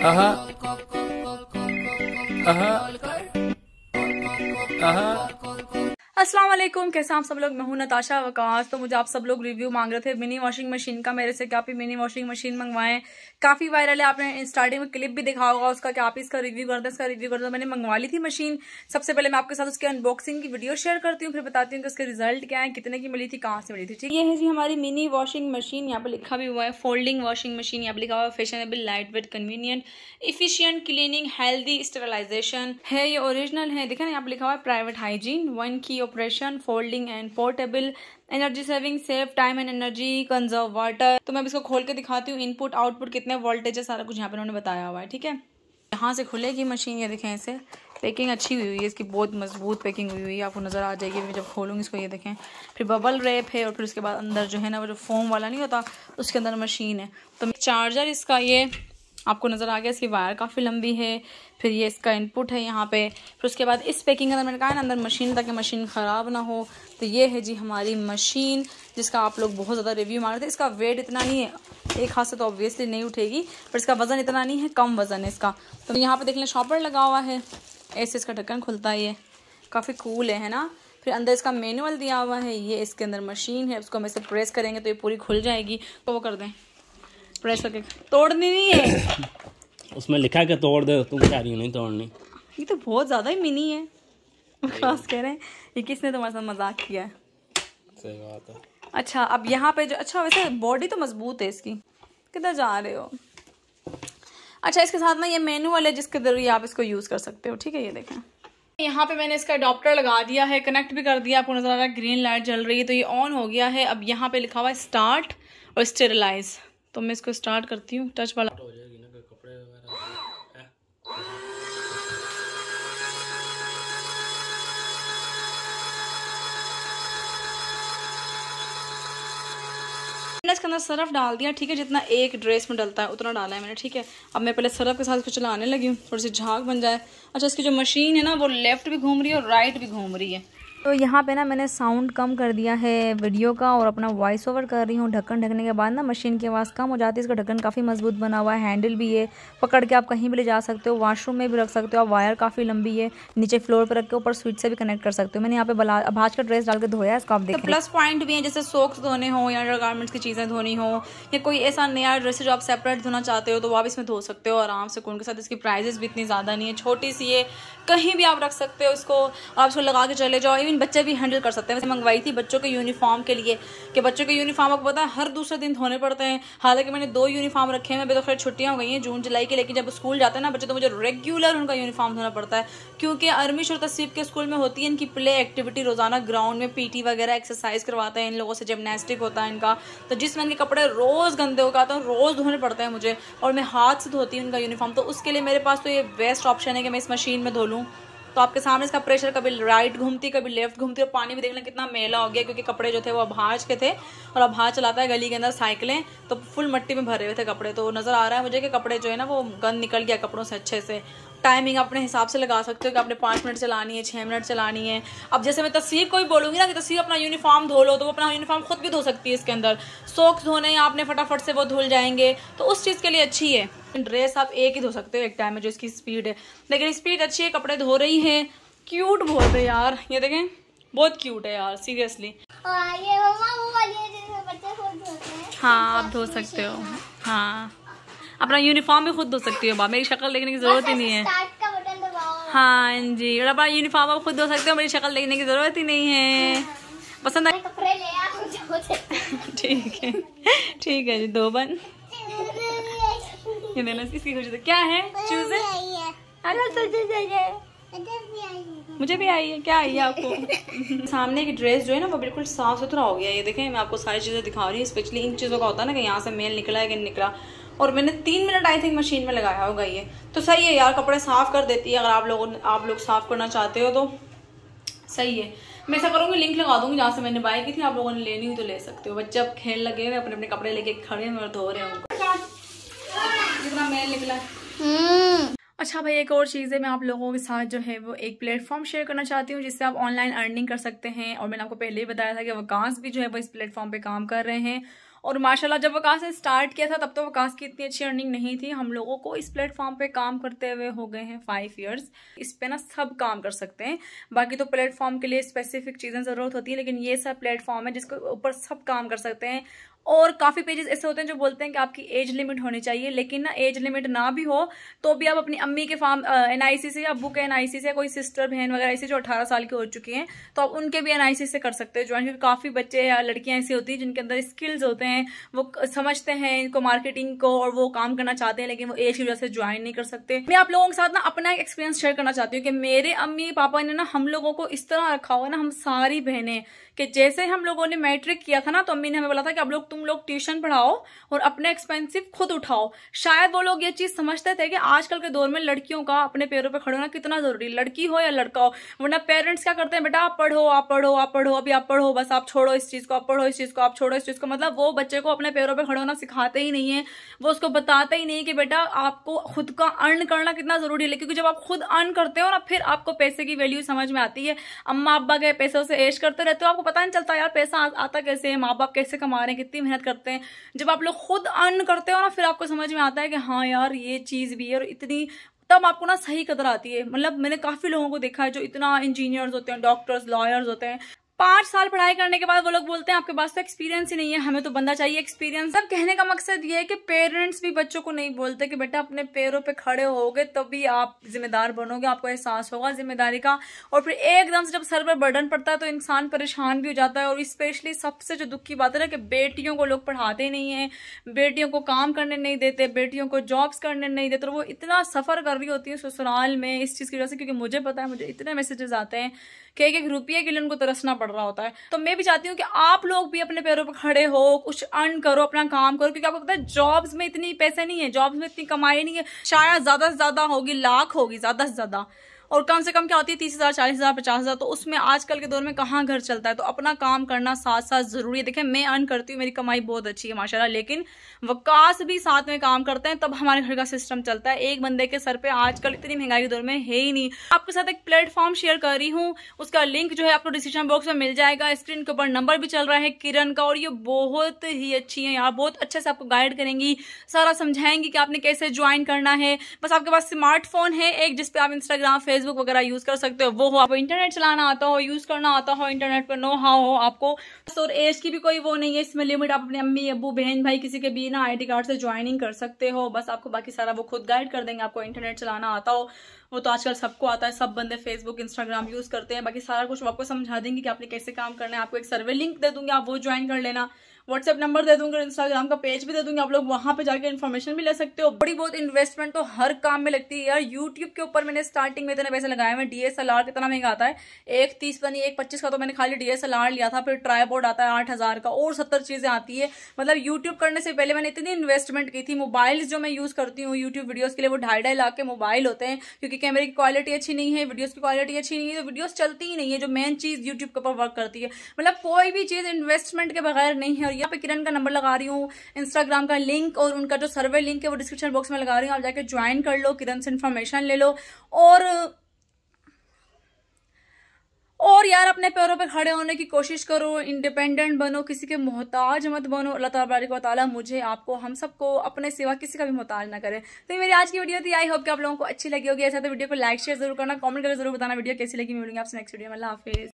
Uh huh. Uh huh. Uh-huh. अस्सलाम वालेकुम कैसे आप सब लोग मैं हूं नताशा वकास तो मुझे आप सब लोग रिव्यू मांग रहे थे मिनी वॉशिंग मशीन का मेरे से क्या आप मिनी वॉशिंग मशीन मंगवाएं काफ़ी वायरल है आपने स्टार्टिंग में क्लिप भी दिखा होगा उसका क्या आप इसका रिव्यू कर दें इसका रिव्यू कर दें तो मैंने मंगवा ली थी मशीन सबसे पहले मैं आपके साथ उसकी अनबॉक्सिंग की वीडियो शेयर करती हूँ फिर बताती हूँ कि उसके रिजल्ट क्या है कितने की मिली थी कहाँ से मिली थी ठीक ये है जी हमारी मिनी वॉशिंग मशीन यहाँ पर लिखा भी हुआ है फोल्डिंग वॉशिंग मशीन यहाँ पर लिखा हुआ है fashionable light weight convenient efficient cleaning healthy sterilisation है ये ओरिजिनल है देखा ना यहाँ पर लिखा हुआ है private hygiene one key operation folding and portable energy saving save time and energy conserve water तो मैं इसको खोल के दिखाती हूँ इनपुट आउटपुट कितने वोल्टेज है सारा कुछ यहाँ पर उन्होंने बताया हुआ है ठीक है यहाँ से खुलेगी मशीन ये देखें इसे पैकिंग अच्छी हुई हुई है इसकी बहुत मजबूत पैकिंग हुई हुई है आपको नज़र आ जाएगी मैं जब खोलूँगी इसको ये देखें फिर बबल रेप है और फिर उसके बाद अंदर जो है ना वो जो फोम वाला नहीं होता उसके अंदर मशीन है तो चार्जर इसका ये आपको नज़र आ गया इसकी वायर काफ़ी लंबी है फिर ये इसका इनपुट है यहाँ पे फिर उसके बाद इस पैकिंग अंदर मैंने कहा ना अंदर मशीन ताकि मशीन ख़राब ना हो तो ये है जी हमारी मशीन जिसका आप लोग बहुत ज़्यादा रिव्यू मार रहे थे इसका वेट इतना नहीं है एक हाथ से तो ऑब्वियसली नहीं उठेगी पर इसका वज़न इतना नहीं है कम वज़न है इसका तो यहाँ पर देख लें शॉपर लगा हुआ है ऐसे इसका ढक्कन खुलता है ये काफ़ी कूल है ना फिर अंदर इसका मैनुअल दिया हुआ है ये इसके अंदर मशीन है उसको हम ऐसे प्रेस करेंगे तो ये पूरी खुल जाएगी तो वो कर दें प्रेस करके तोड़नी नहीं है उसमें लिखा है कि तोड़ दे तुम कह रही हो नहीं तोड़नी ये तो बहुत ज़्यादा ही मिनी है खास कह रहे हैं ये किसने तुम्हारे साथ मजाक किया है सही बात है अच्छा अब यहाँ पे जो अच्छा वैसे बॉडी तो मजबूत है इसकी किधर जा रहे हो अच्छा इसके साथ ना ये मेनू वाले जिसके जरिए आप इसको यूज़ कर सकते हो ठीक है ये देखें यहाँ पे मैंने इसका अडोप्टर लगा दिया है कनेक्ट भी कर दिया आपको नज़र आ रहा है ग्रीन लाइट जल रही है तो ये ऑन हो गया है अब यहाँ पे लिखा हुआ है स्टार्ट और स्टेरलाइज तो मैं इसको स्टार्ट करती हूँ टच वाला हो जाएगी ना कपड़े वगैरह मैंने इसके अंदर सर्फ डाल दिया ठीक है जितना एक ड्रेस में डलता है उतना डाला है मैंने ठीक है अब मैं पहले सर्फ के साथ इसको चलाने लगी हूँ थोड़ी सी झाग बन जाए अच्छा इसकी जो मशीन है ना वो लेफ्ट भी घूम रही है और राइट भी घूम रही है तो यहाँ पे ना मैंने साउंड कम कर दिया है वीडियो का और अपना वॉइस ओवर कर रही हूँ ढक्कन ढकने के बाद ना मशीन की आवाज़ कम हो जाती है इसका ढक्कन काफ़ी मजबूत बना हुआ है हैंडल भी है पकड़ के आप कहीं भी ले जा सकते हो वॉशरूम में भी रख सकते हो आप वायर काफ़ी लंबी है नीचे फ्लोर पर रख के ऊपर स्विच से भी कनेक्ट कर सकते हो मैंने यहाँ पे बला भाज का ड्रेस डाल के धोया इसका आप तो प्लस पॉइंट भी है जैसे सोक्स धोने हो या अंडर गारमेंट्स की चीज़ें धोनी हो या कोई ऐसा नया ड्रेस जो आप सेपरेट धोना चाहते हो तो आप इसमें धो सकते हो आराम से के साथ इसकी प्राइजेस भी इतनी ज़्यादा नहीं है छोटी सी है कहीं भी आप रख सकते हो इसको आप इसको लगा के चले जाओ इवन बच्चे भी हैंडल कर सकते हैं वैसे मंगवाई थी बच्चों के यूनिफॉर्म के लिए कि बच्चों के यूनिफॉर्म आपको पता है हर दूसरे दिन धोने पड़ते हैं हालांकि मैंने दो यूनिफॉर्म रखे हैं अभी तो खैर छुट्टियाँ हो गई हैं जून जुलाई की लेकिन जब स्कूल जाते हैं ना बच्चे तो मुझे रेगुलर उनका यूनिफॉर्म धोना पड़ता है क्योंकि अरमिश और तसीब के स्कूल में होती है इनकी प्ले एक्टिविटी रोजाना ग्राउंड में पीटी वगैरह एक्सरसाइज करवाते हैं इन लोगों से जिमनास्टिक होता है इनका तो जिस इनके कपड़े रोज़ गंदे होकर आते हैं रोज़ धोने पड़ते हैं मुझे और मैं हाथ से धोती हूँ उनका यूनिफॉर्म तो उसके लिए मेरे पास तो ये बेस्ट ऑप्शन है कि मैं इस मशीन में धो लूँ तो आपके सामने इसका प्रेशर कभी राइट घूमती कभी लेफ्ट घूमती और पानी भी देख लें कितना मेला हो गया क्योंकि कपड़े जो थे वो अभाज के थे और अभाज चलाता है गली के अंदर साइकिलें तो फुल मट्टी में भरे हुए थे कपड़े तो नज़र आ रहा है मुझे कि कपड़े जो है ना वो गंद निकल गया कपड़ों से अच्छे से टाइमिंग अपने हिसाब से लगा सकते हो कि आपने पाँच मिनट चलानी है छः मिनट चलानी है अब जैसे मैं तस्वीर को भी बोलूँगी ना कि तस्वीर अपना यूनिफॉर्म धो लो तो वो अपना यूनिफॉर्म खुद भी धो सकती है इसके अंदर सॉक्स धोने आपने फटाफट से वो धुल जाएंगे तो उस चीज़ के लिए अच्छी है ड्रेस आप एक ही धो सकते हो एक टाइम में जो इसकी स्पीड है लेकिन स्पीड अच्छी है कपड़े धो रही है क्यूट बहुत है यार ये देखें बहुत क्यूट है यार सीरियसली हाँ आप धो सकते हो हाँ अपना यूनिफॉर्म भी खुद धो सकती हो बाप मेरी शक्ल देखने की जरूरत ही नहीं है हाँ जी और अपना यूनिफॉर्म आप खुद धो सकते हो मेरी शक्ल देखने की जरूरत ही नहीं है हाँ। पसंद आए कपड़े ले ठीक है ठीक है जी दो बन इसकी खुशी क्या है चूज हाँ मुझे भी आई है क्या आई है आपको सामने की ड्रेस जो है ना वो बिल्कुल साफ सुथरा हो गया ये देखें मैं आपको सारी चीज़ें दिखा रही हूँ स्पेशली इन चीज़ों का होता है ना कि यहाँ से मेल निकला है कि निकला और मैंने तीन मिनट आई थिंक मशीन में लगाया होगा ये तो सही है यार कपड़े साफ़ कर देती है अगर आप लोगों आप लोग साफ़ करना चाहते हो तो सही है मैं ऐसा करूँगी लिंक लगा दूंगी जहाँ से मैंने बाई की थी आप लोगों ने लेनी हुई तो ले सकते हो बच्चे अब खेल लगे हुए अपने अपने कपड़े लेके खड़े हैं और धो रहे हैं जितना मेल निकला हम्म। अच्छा भाई एक और चीज़ है मैं आप लोगों के साथ जो है वो एक प्लेटफॉर्म शेयर करना चाहती हूँ जिससे आप ऑनलाइन अर्निंग कर सकते हैं और मैंने आपको पहले ही बताया था कि वकांस भी जो है वो इस प्लेटफॉर्म पे काम कर रहे हैं और माशाल्लाह जब वकास ने स्टार्ट किया था तब तो वकास की इतनी अच्छी अर्निंग नहीं थी हम लोगों को इस प्लेटफॉर्म पे काम करते हुए हो गए हैं फाइव इयर्स इस पे ना सब काम कर सकते हैं बाकी तो प्लेटफॉर्म के लिए स्पेसिफिक चीज़ें ज़रूरत होती है लेकिन ये सब प्लेटफॉर्म है जिसके ऊपर सब काम कर सकते हैं और काफ़ी पेजेस ऐसे होते हैं जो बोलते हैं कि आपकी एज लिमिट होनी चाहिए लेकिन ना एज लिमिट ना भी हो तो भी आप अपनी अम्मी के फार्म एन से अबू के एन से कोई सिस्टर बहन वगैरह ऐसी जो अठारह साल की हो चुकी हैं तो आप उनके भी एन से कर सकते हो ज्वाइन क्योंकि काफ़ी बच्चे या लड़कियाँ ऐसी होती हैं जिनके अंदर स्किल्स होते हैं वो समझते हैं इनको मार्केटिंग को और वो काम करना चाहते हैं लेकिन वो एज की वजह से ज्वाइन नहीं कर सकते मैं आप लोगों के साथ ना अपना एक एक्सपीरियंस शेयर करना चाहती हूँ कि मेरे अम्मी पापा ने ना हम लोगों को इस तरह रखा हुआ ना हम सारी बहनें कि जैसे हम लोगों ने मैट्रिक किया था ना तो अम्मी ने हमें बोला था कि अब लोग तुम तुम लोग ट्यूशन पढ़ाओ और अपने एक्सपेंसिव खुद उठाओ शायद वो लोग ये चीज़ समझते थे कि आजकल के दौर में लड़कियों का अपने पैरों पर पे खड़े होना कितना ज़रूरी लड़की हो या लड़का हो वरना पेरेंट्स क्या करते हैं बेटा आप पढ़ो आप पढ़ो आप पढ़ो अभी आप पढ़ो बस आप छोड़ो इस चीज़ को आप पढ़ो इस चीज़ को आप छोड़ो इस चीज़ को मतलब वो बच्चे को अपने पैरों पर खड़े होना सिखाते ही नहीं है वो उसको बताते ही नहीं कि बेटा आपको खुद का अर्न करना कितना ज़रूरी है क्योंकि जब आप खुद अर्न करते हो ना फिर आपको पैसे की वैल्यू समझ में आती है अम्मा अब्बा के पैसों से ऐश करते रहते हो आपको पता नहीं चलता यार पैसा आता कैसे है माँ बाप कैसे कमा रहे हैं कितनी कितनी मेहनत करते हैं जब आप लोग खुद अर्न करते हो ना फिर आपको समझ में आता है कि हाँ यार ये चीज़ भी है और इतनी तब आपको ना सही कदर आती है मतलब मैंने काफ़ी लोगों को देखा है जो इतना इंजीनियर्स होते हैं डॉक्टर्स लॉयर्स होते हैं पांच साल पढ़ाई करने के बाद वो लोग बोलते हैं आपके पास तो एक्सपीरियंस ही नहीं है हमें तो बंदा चाहिए एक्सपीरियंस अब कहने का मकसद ये है कि पेरेंट्स भी बच्चों को नहीं बोलते कि बेटा अपने पैरों पे खड़े होगे तभी तो आप जिम्मेदार बनोगे आपको एहसास होगा जिम्मेदारी का और फिर एकदम से जब सर पर बर्डन पड़ता है तो इंसान परेशान भी हो जाता है और स्पेशली सबसे जो दुख की बात है ना कि बेटियों को लोग पढ़ाते नहीं है बेटियों को काम करने नहीं देते बेटियों को जॉब्स करने नहीं देते तो वो इतना सफ़र कर रही होती है ससुराल में इस चीज़ की वजह से क्योंकि मुझे पता है मुझे इतने मैसेजेस आते हैं कि एक एक रुपये के लिए उनको तरसना पड़ रहा होता है तो मैं भी चाहती हूँ कि आप लोग भी अपने पैरों पर खड़े हो कुछ अर्न करो अपना काम करो क्योंकि आपको पता है जॉब्स में इतनी पैसे नहीं है जॉब्स में इतनी कमाई नहीं है शायद ज्यादा से ज्यादा होगी लाख होगी ज्यादा से ज्यादा और कम से कम क्या होती है तीस हज़ार चालीस हज़ार पचास हज़ार तो उसमें आजकल के दौर में कहाँ घर चलता है तो अपना काम करना साथ साथ ज़रूरी है देखें मैं अर्न करती हूँ मेरी कमाई बहुत अच्छी है माशाल्लाह लेकिन वकास भी साथ में काम करते हैं तब हमारे घर का सिस्टम चलता है एक बंदे के सर पर आजकल इतनी महंगाई के दौर में है ही नहीं आपके साथ एक प्लेटफॉर्म शेयर कर रही हूँ उसका लिंक जो है आपको डिस्क्रिप्शन बॉक्स में मिल जाएगा स्क्रीन के ऊपर नंबर भी चल रहा है किरण का और ये बहुत ही अच्छी है यार बहुत अच्छे से आपको गाइड करेंगी सारा समझाएंगी कि आपने कैसे ज्वाइन करना है बस आपके पास स्मार्टफोन है एक जिसपे आप इंस्टाग्राम फेसबुक फेसबुक वगैरह यूज कर सकते हो वो हो आपको इंटरनेट चलाना आता हो यूज करना आता हो इंटरनेट पर नो हाउ हो आपको और एज की भी कोई वो नहीं है इसमें लिमिट आप अपने अम्मी अबू बहन भाई किसी के भी ना आई कार्ड से ज्वाइनिंग कर सकते हो बस आपको बाकी सारा वो खुद गाइड कर देंगे आपको इंटरनेट चलाना आता हो वो तो आजकल सबको आता है सब बंदे फेसबुक इंस्टाग्राम यूज करते हैं बाकी सारा कुछ आपको समझा देंगे कि आपने कैसे काम करना है आपको एक सर्वे लिंक दे दूंगी आप वो ज्वाइन कर लेना व्हाट्सएप नंबर दे दूंगी इंस्टाग्राम का पेज भी दे दूंगी आप लोग वहां पे जाकर इन्फॉर्मेशन भी ले सकते हो बड़ी बहुत इन्वेस्टमेंट तो हर काम में लगती है यार यूट्यूब के ऊपर मैंने स्टार्टिंग में इतने पैसे लगाए मैं डी कितना महंगा आता है एक तीस पता नहीं एक पच्चीस का तो मैंने खाली डी लिया था फिर ट्राईबोर्ड आता है आठ का और सत्तर चीज़ें आती है मतलब यूट्यूब करने से पहले मैंने इतनी इन्वेस्टमेंट की थी मोबाइल जो मैं यूज़ करती हूँ यूट्यूब वीडियोज़ के लिए वो ढाई ढाई लाख के मोबाइल होते हैं क्योंकि कैमरे की क्वालिटी अच्छी नहीं है वीडियोज़ की क्वालिटी अच्छी नहीं है तो वीडियोज़ चलती ही नहीं है जो मेन चीज़ यूट्यूब के ऊपर वर्क करती है मतलब कोई भी चीज़ इन्वेस्टमेंट के बगैर नहीं है और यहाँ पे किरण का नंबर लगा रही हूँ इंस्टाग्राम का लिंक और उनका जो सर्वे लिंक है वो डिस्क्रिप्शन बॉक्स में लगा रही हूँ आप जाके ज्वाइन कर लो किरण से इन्फॉर्मेशन ले लो और और यार अपने पैरों पर खड़े होने की कोशिश करो इंडिपेंडेंट बनो किसी के मोहताज मत बनो अल्लाह तबारक वाली मुझे आपको हम सबको अपने सिवा किसी का भी मोहताज ना करे तो ये मेरी आज की वीडियो थी आई होप कि आप लोगों को अच्छी लगी होगी ऐसा तो वीडियो को लाइक शेयर जरूर करना कमेंट करके जरूर बताना वीडियो कैसी लगी मिलूंगी आपसे नेक्स्ट वीडियो में अल्लाह हाफिज़